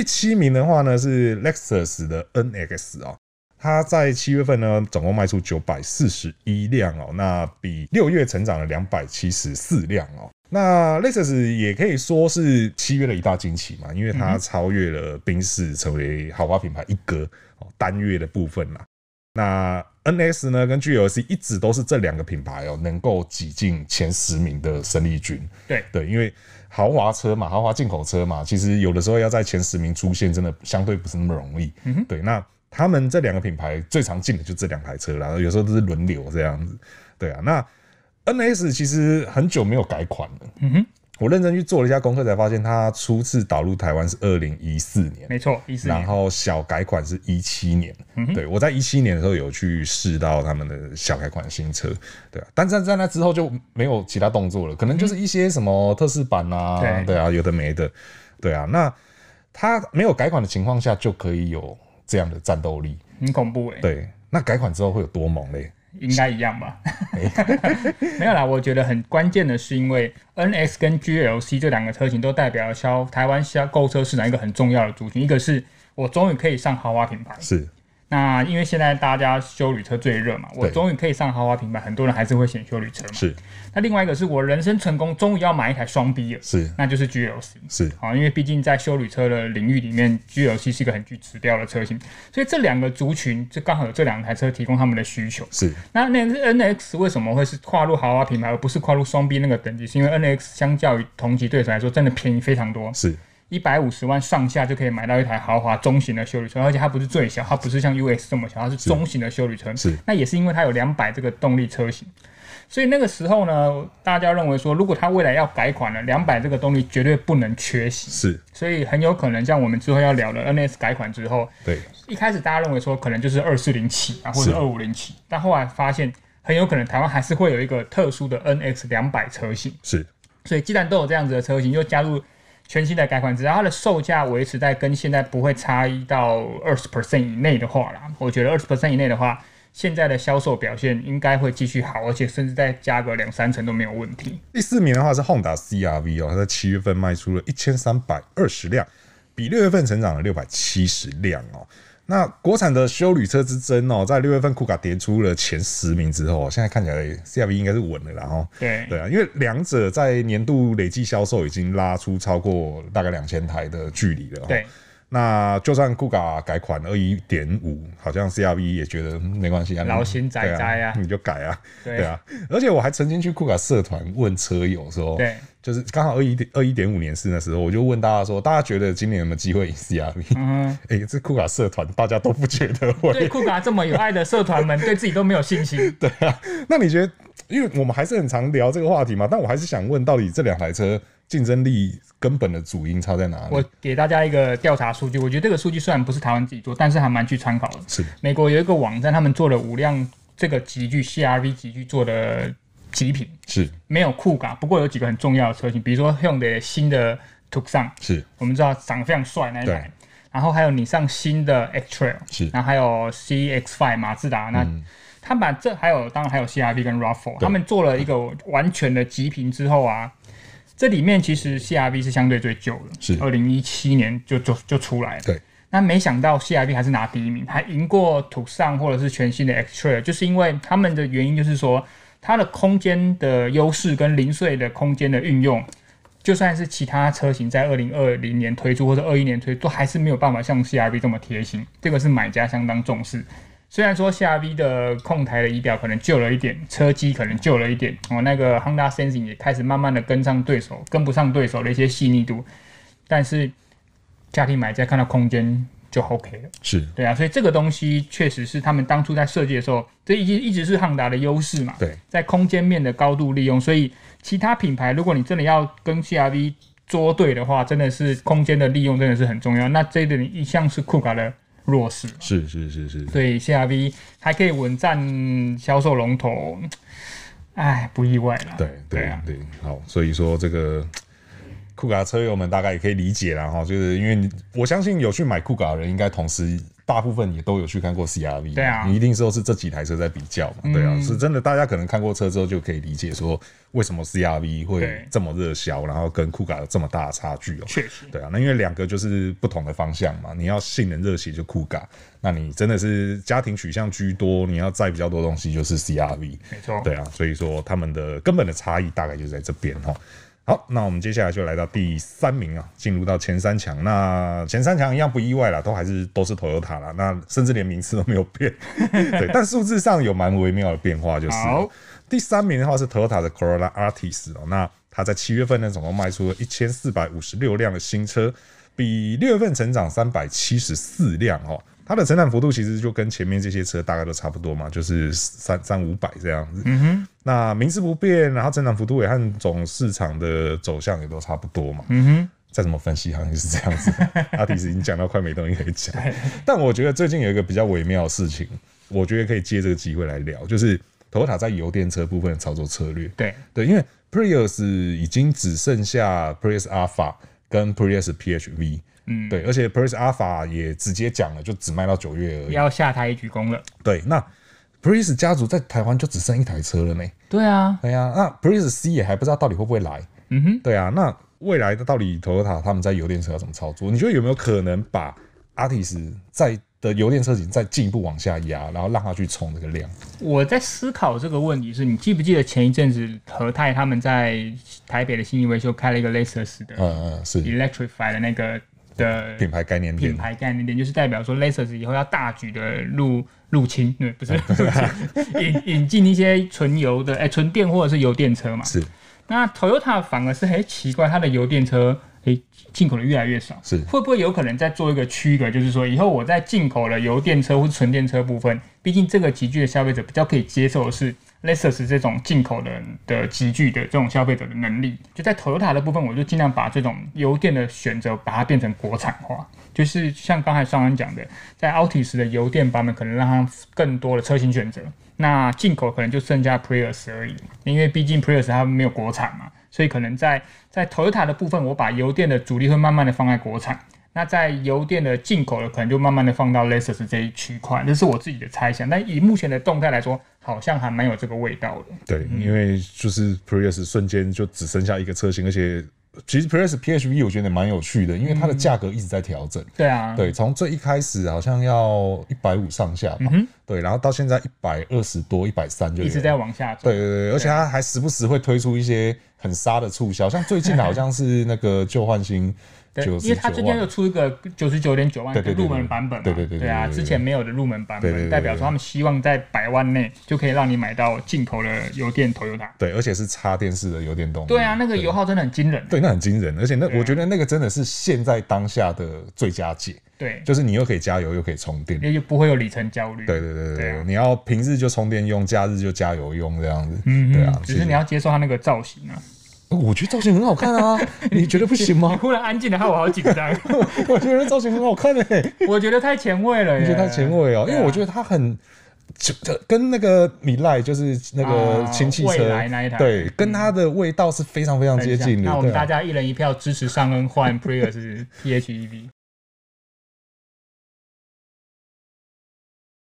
第七名的话呢是 Lexus 的 NX 哦，它在七月份呢总共卖出九百四十一辆哦，那比六月成长了两百七十四辆哦。那 Lexus 也可以说是七月的一大惊奇嘛，因为它超越了宾士成为豪华品牌一哥哦，单月的部分嘛。那 NS 呢跟 GLC 一直都是这两个品牌哦，能够挤进前十名的生力军。对对，因为。豪华车嘛，豪华进口车嘛，其实有的时候要在前十名出现，真的相对不是那么容易。对，那他们这两个品牌最常进的就这两台车了，有时候都是轮流这样子。对啊，那 NS 其实很久没有改款了。嗯哼。我认真去做了一下功课，才发现它初次导入台湾是二零一四年，没错，一四年。然后小改款是一七年，嗯，对我在一七年的时候有去试到他们的小改款新车，对啊，但在在那之后就没有其他动作了，可能就是一些什么特试版啊，对啊，有的没的，对啊。那它没有改款的情况下就可以有这样的战斗力，很恐怖哎。对，那改款之后会有多猛嘞？应该一样吧。没有啦，我觉得很关键的是，因为 N S 跟 G L C 这两个车型都代表了消台湾消购车市场一个很重要的族群，一个是我终于可以上豪华品牌，是。那因为现在大家修旅车最热嘛，我终于可以上豪华品牌，很多人还是会选修旅车。嘛。是，那另外一个是我人生成功，终于要买一台双 B 了。是，那就是 G L c 是啊，因为毕竟在修旅车的领域里面，G L c 是一个很具指标的车型，所以这两个族群就刚好有这两台车提供他们的需求。是，那那 N X 为什么会是跨入豪华品牌，而不是跨入双 B 那个等级？是因为 N X 相较于同级对手来说，真的便宜非常多。是。一百五十万上下就可以买到一台豪华中型的修理车，而且它不是最小，它不是像 US 这么小，它是中型的修理车。是，那也是因为它有两百这个动力车型，所以那个时候呢，大家认为说，如果它未来要改款了，两百这个动力绝对不能缺席。是，所以很有可能像我们之后要聊的 NS 改款之后，对，一开始大家认为说可能就是二四零起啊，或者二五零起，但后来发现很有可能台湾还是会有一个特殊的 n x 两百车型。是，所以既然都有这样子的车型，又加入。全新的改款，只要它的售价维持在跟现在不会差到二十 percent 以内的话啦，我觉得二十 percent 以内的话，现在的销售表现应该会继续好，而且甚至再加个两三成都没有问题。第四名的话是 Honda CRV 哦，它在七月份卖出了一千三百二十辆，比六月份成长了六百七十辆哦。那国产的修旅车之争哦，在六月份酷卡跌出了前十名之后，现在看起来 CRV 应该是稳了，然后对对啊，因为两者在年度累计销售已经拉出超过大概两千台的距离了。对。那就算酷卡改款二一点五，好像 C R V 也觉得没关系啊，对啊，你就改啊，对啊。而且我还曾经去酷卡社团问车友说，对，就是刚好二一点二一点五年是那时候，我就问大家说，大家觉得今年有没有机会 C R V？嗯，哎，这酷卡社团大家都不觉得会。对酷卡这么有爱的社团们，对自己都没有信心。对啊，那你觉得，因为我们还是很常聊这个话题嘛，但我还是想问，到底这两台车？竞争力根本的主因差在哪里？我给大家一个调查数据，我觉得这个数据虽然不是台湾自己做，但是还蛮去参考的。是美国有一个网站，他们做了五辆这个集聚 CRV 集聚做的极品，是没有酷感，不过有几个很重要的车型，比如说用的新的 Tucson，是我们知道长得非常帅那一台，然后还有你上新的 XTrail，是，然后还有 CX5 马自达那，他们把这还有当然还有 CRV 跟 r a f a 他们做了一个完全的极品之后啊。这里面其实 CRV 是相对最旧的，是二零一七年就就就出来了。对，那没想到 CRV 还是拿第一名，还赢过途尚或者是全新的 XTrail，就是因为他们的原因就是说它的空间的优势跟零碎的空间的运用，就算是其他车型在二零二零年推出或者二一年推出，还是没有办法像 CRV 这么贴心，这个是买家相当重视。虽然说 CRV 的控台的仪表可能旧了一点，车机可能旧了一点，哦，那个 Honda sensing 也开始慢慢的跟上对手，跟不上对手的一些细腻度，但是家庭买家看到空间就 OK 了。是，对啊，所以这个东西确实是他们当初在设计的时候，这已一直是 Honda 的优势嘛？对，在空间面的高度利用，所以其他品牌如果你真的要跟 CRV 捉对的话，真的是空间的利用真的是很重要。那这一点一向是酷卡的。弱势是是是是，对 CRV 还可以稳占销售龙头，哎，不意外了。对对对，好，所以说这个酷的车友们大概也可以理解了哈，就是因为你我相信有去买酷卡的人，应该同时。大部分也都有去看过 CRV，对啊，你一定说是这几台车在比较，对啊，是真的。大家可能看过车之后就可以理解说，为什么 CRV 会这么热销，然后跟酷卡有这么大的差距哦。确实，对啊，那因为两个就是不同的方向嘛。你要性能热血就酷卡，那你真的是家庭取向居多，你要载比较多东西就是 CRV，没错。对啊，所以说他们的根本的差异大概就在这边哈。好，那我们接下来就来到第三名啊，进入到前三强。那前三强一样不意外了，都还是都是 Toyota 了。那甚至连名次都没有变，对，但数字上有蛮微妙的变化，就是。第三名的话是 Toyota 的 Corolla Artist 哦，那它在七月份呢总共卖出了一千四百五十六辆的新车，比六月份成长三百七十四辆哦。它的成长幅度其实就跟前面这些车大概都差不多嘛，就是三三五百这样子。嗯哼。那名字不变，然后增长幅度也和总市场的走向也都差不多嘛。嗯哼。再怎么分析，好像就是这样子。阿迪斯已经讲到快没东西可以讲，但我觉得最近有一个比较微妙的事情，我觉得可以借这个机会来聊，就是投斯塔在油电车部分的操作策略。对对，因为 Prius 已经只剩下 Prius Alpha。跟 Prius PHV，嗯，对，而且 Prius Alpha 也直接讲了，就只卖到九月而已。要下台鞠躬了。对，那 Prius 家族在台湾就只剩一台车了呢。对啊，对啊，那 Prius C 也还不知道到底会不会来。嗯哼，对啊，那未来的到底 Toyota 他们在油电车要怎么操作？你觉得有没有可能把 a r ARTIST 在？的油电车型再进一步往下压，然后让它去冲这个量。我在思考这个问题是，你记不记得前一阵子和泰他们在台北的新义维修开了一个 l e x s 的，嗯嗯是 Electrify 的那个的品牌概念品牌概念店就是代表说 Lexus 以后要大举的入入侵，对不是，引引进一些纯油的，哎，纯电或者是油电车嘛。是，那 Toyota 反而是很奇怪，它的油电车。诶，进口的越来越少，是会不会有可能再做一个区隔？就是说，以后我在进口的油电车或纯电车部分，毕竟这个集聚的消费者比较可以接受的是，类似这种进口的的集聚的这种消费者的能力，就在头塔的部分，我就尽量把这种油电的选择把它变成国产化。就是像刚才上恩讲的，在奥体时的油电版本可能让它更多的车型选择，那进口可能就剩下 Plus 而已，因为毕竟 Plus 它没有国产嘛。所以可能在在 Toyota 的部分，我把油电的主力会慢慢的放在国产。那在油电的进口的，可能就慢慢的放到 Lexus 这一区块，这是我自己的猜想。但以目前的动态来说，好像还蛮有这个味道的。对，因为就是 Prius 瞬间就只剩下一个车型，而且。其实 Press p h v 我觉得也蛮有趣的，因为它的价格一直在调整。对啊，对，从最一开始好像要一百五上下吧，对，然后到现在一百二十多、一百三就一直在往下。对对对，而且它还时不时会推出一些很杀的促销，像最近好像是那个旧换新。对，因为它之前又出一个九十九点九万的入门版本嘛，对啊，之前没有的入门版本，代表说他们希望在百万内就可以让你买到进口的油电头油。档，对，而且是插电式的油电动，对啊，那个油耗真的很惊人，对，那很惊人，而且那我觉得那个真的是现在当下的最佳解，对，就是你又可以加油又可以充电，也就不会有里程焦虑，对对对对，你要平日就充电用，假日就加油用这样子，嗯嗯，对啊，只是你要接受它那个造型啊。我觉得造型很好看啊，你觉得不行吗？忽然安静的害我好紧张。我觉得造型很好看嘞，我觉得太前卫了。你觉得太前卫啊？因为我觉得它很，就跟那个米莱就是那个氢汽车，对，跟它的味道是非常非常接近的。那我们大家一人一票支持尚恩换 Prius PHEV。